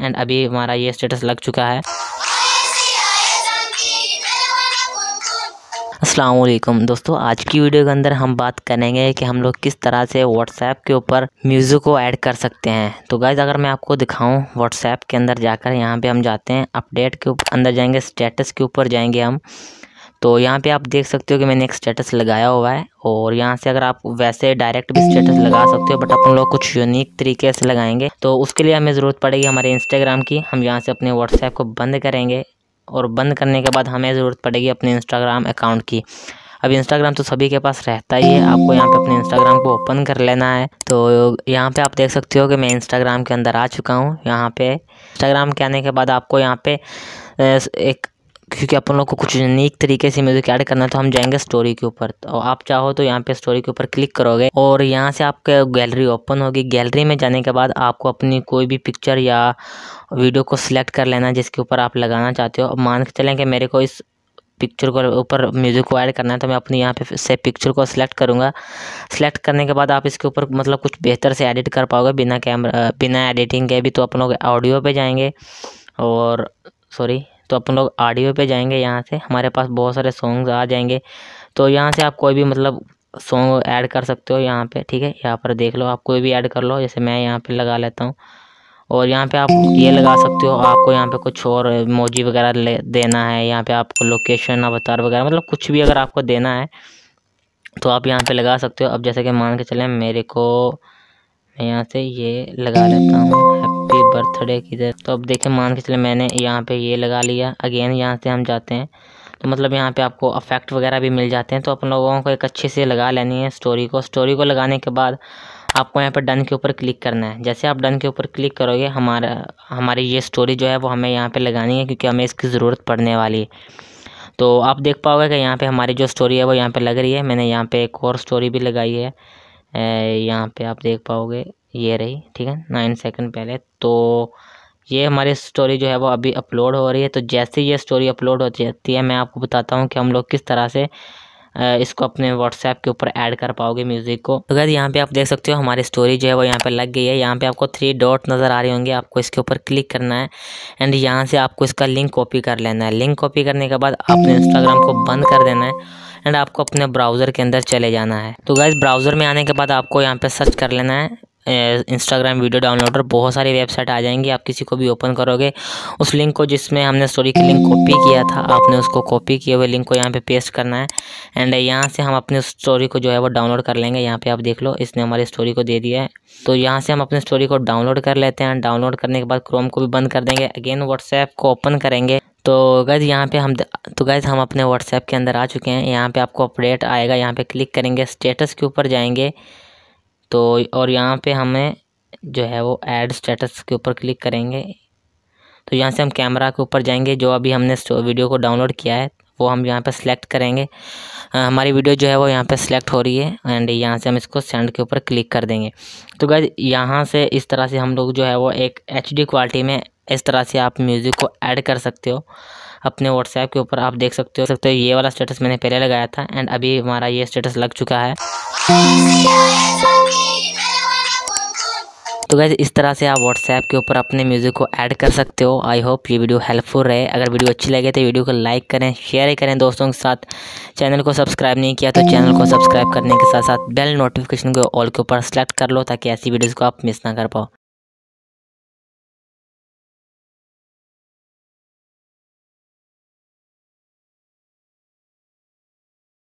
and अभी हमारा ये स्टेटस लग चुका है असलकम दोस्तों आज की वीडियो के अंदर हम बात करेंगे कि हम लोग किस तरह से व्हाट्सएप के ऊपर म्यूज़िक को ऐड कर सकते हैं तो गाइज़ अगर मैं आपको दिखाऊं व्हाट्सएप के अंदर जाकर यहाँ पे हम जाते हैं अपडेट के अंदर जाएंगे स्टेटस के ऊपर जाएंगे हम तो यहाँ पे आप देख सकते हो कि मैंने एक स्टेटस लगाया हुआ है और यहाँ से अगर आप वैसे डायरेक्ट भी स्टेटस लगा सकते हो बट अपन लोग कुछ यूनिक तरीके से लगाएंगे तो उसके लिए हमें ज़रूरत पड़ेगी हमारे इंस्टाग्राम की हम यहाँ से अपने व्हाट्सएप को बंद करेंगे और बंद करने के बाद हमें ज़रूरत पड़ेगी अपने इंस्टाग्राम अकाउंट की अब इंस्टाग्राम तो सभी के पास रहता ही है आपको यहाँ पे अपने इंस्टाग्राम को ओपन कर लेना है तो यहाँ पे आप देख सकते हो कि मैं इंस्टाग्राम के अंदर आ चुका हूँ यहाँ पे इंस्टाग्राम के आने के बाद आपको यहाँ पे एक क्योंकि अपन लोग को कुछ यूनिक तरीके से म्यूज़िक ऐड करना है तो हम जाएंगे स्टोरी के ऊपर तो आप चाहो तो यहाँ पे स्टोरी के ऊपर क्लिक करोगे और यहाँ से आपके गैलरी ओपन होगी गैलरी में जाने के बाद आपको अपनी कोई भी पिक्चर या वीडियो को सिलेक्ट कर लेना जिसके ऊपर आप लगाना चाहते हो मान के चलें कि मेरे को इस पिक्चर को ऊपर म्यूज़िक को ऐड करना है तो मैं अपने यहाँ पे से पिक्चर को सिलेक्ट करूँगा सिलेक्ट करने के बाद आप इसके ऊपर मतलब कुछ बेहतर से एडिट कर पाओगे बिना कैमरा बिना एडिटिंग के भी तो अपन लोग ऑडियो पे जाएंगे और सॉरी तो अपन लोग ऑडियो पे जाएंगे यहाँ से हमारे पास बहुत सारे सॉन्ग्स आ जाएंगे तो यहाँ से आप कोई भी मतलब सॉन्ग ऐड कर सकते हो यहाँ पे ठीक है यहाँ पर देख लो आप कोई भी ऐड कर लो जैसे मैं यहाँ पे लगा लेता हूँ और यहाँ पे आप ये लगा सकते हो आपको यहाँ पे कुछ और मोजी वगैरह देना है यहाँ पे आपको लोकेशन अवतार वगैरह मतलब कुछ भी अगर आपको देना है तो आप यहाँ पे लगा सकते हो अब जैसे कि मान के चलें मेरे को मैं यहाँ से ये लगा लेता हूँ बर्थडे किधर तो अब देखें मान के चले मैंने यहाँ पे ये लगा लिया अगेन यहाँ से हम जाते हैं तो मतलब यहाँ पे आपको अफेक्ट वगैरह भी मिल जाते हैं तो अपन लोगों को एक अच्छे से लगा लेनी है स्टोरी को स्टोरी को लगाने के बाद आपको यहाँ पर डन के ऊपर क्लिक करना है जैसे आप डन के ऊपर क्लिक करोगे हमारा हमारी ये स्टोरी जो है वो हमें यहाँ पर लगानी है क्योंकि हमें इसकी ज़रूरत पड़ने वाली है तो आप देख पाओगे कि यहाँ पे हमारी जो स्टोरी है वो यहाँ पे लग रही है मैंने यहाँ पे एक और स्टोरी भी लगाई है यहाँ पे आप देख पाओगे ये रही ठीक है नाइन सेकंड पहले तो ये हमारी स्टोरी जो है वो अभी अपलोड हो रही है तो जैसे ये स्टोरी अपलोड हो जाती है मैं आपको बताता हूँ कि हम लोग किस तरह से इसको अपने व्हाट्सएप के ऊपर ऐड कर पाओगे म्यूज़िक को तो अगर यहाँ पे आप देख सकते हो हमारी स्टोरी जो है वो यहाँ पे लग गई है यहाँ पे आपको थ्री डॉट नज़र आ रही होंगे आपको इसके ऊपर क्लिक करना है एंड यहाँ से आपको इसका लिंक कॉपी कर लेना है लिंक कॉपी करने के बाद अपने इंस्टाग्राम को बंद कर देना है एंड आपको अपने ब्राउज़र के अंदर चले जाना है तो गैस ब्राउज़र में आने के बाद आपको यहाँ पे सर्च कर लेना है इंस्टाग्राम वीडियो डाउनलोडर बहुत सारी वेबसाइट आ जाएंगी आप किसी को भी ओपन करोगे उस लिंक को जिसमें हमने स्टोरी की लिंक कॉपी किया था आपने उसको कॉपी किए हुए लिंक को यहाँ पे पेस्ट करना है एंड यहाँ से हम अपने स्टोरी को जो है वो डाउनलोड कर लेंगे यहाँ पे आप देख लो इसने हमारी स्टोरी को दे दिया है तो यहाँ से हम अपने स्टोरी को डाउनलोड कर लेते हैं डाउनलोड करने के बाद क्रोम को भी बंद कर देंगे अगेन व्हाट्सएप को ओपन करेंगे तो गैज़ यहाँ पे हम तो गैज़ हम अपने व्हाट्सएप के अंदर आ चुके हैं यहाँ पे आपको अपडेट आएगा यहाँ पे क्लिक करेंगे स्टेटस के ऊपर जाएंगे तो और यहाँ पे हमें जो है वो ऐड स्टेटस के ऊपर क्लिक करेंगे तो यहाँ से हम कैमरा के ऊपर जाएंगे जो अभी हमने वीडियो को डाउनलोड किया है वो हम यहाँ पर सिलेक्ट करेंगे आ, हमारी वीडियो जो है वो यहाँ पर सिलेक्ट हो रही है एंड यहाँ से हम इसको सेंड के ऊपर क्लिक कर देंगे तो गैज यहाँ से इस तरह से हम लोग जो है वो एक एच क्वालिटी में इस तरह से आप म्यूज़िक को ऐड कर सकते हो अपने व्हाट्सएप के ऊपर आप देख सकते हो तो सकते हो ये वाला स्टेटस मैंने पहले लगाया था एंड अभी हमारा ये स्टेटस लग चुका है तो गैस इस तरह से आप व्हाट्सएप के ऊपर अपने म्यूज़िक को ऐड कर सकते हो आई होप ये वीडियो हेल्पफुल रहे अगर वीडियो अच्छी लगे तो वीडियो को लाइक करें शेयर करें दोस्तों के साथ चैनल को सब्सक्राइब नहीं किया तो चैनल को सब्सक्राइब करने के साथ साथ बेल नोटिफिकेशन को ऑल के ऊपर सेलेक्ट कर लो ताकि ऐसी वीडियोज़ को आप मिस ना कर पाओ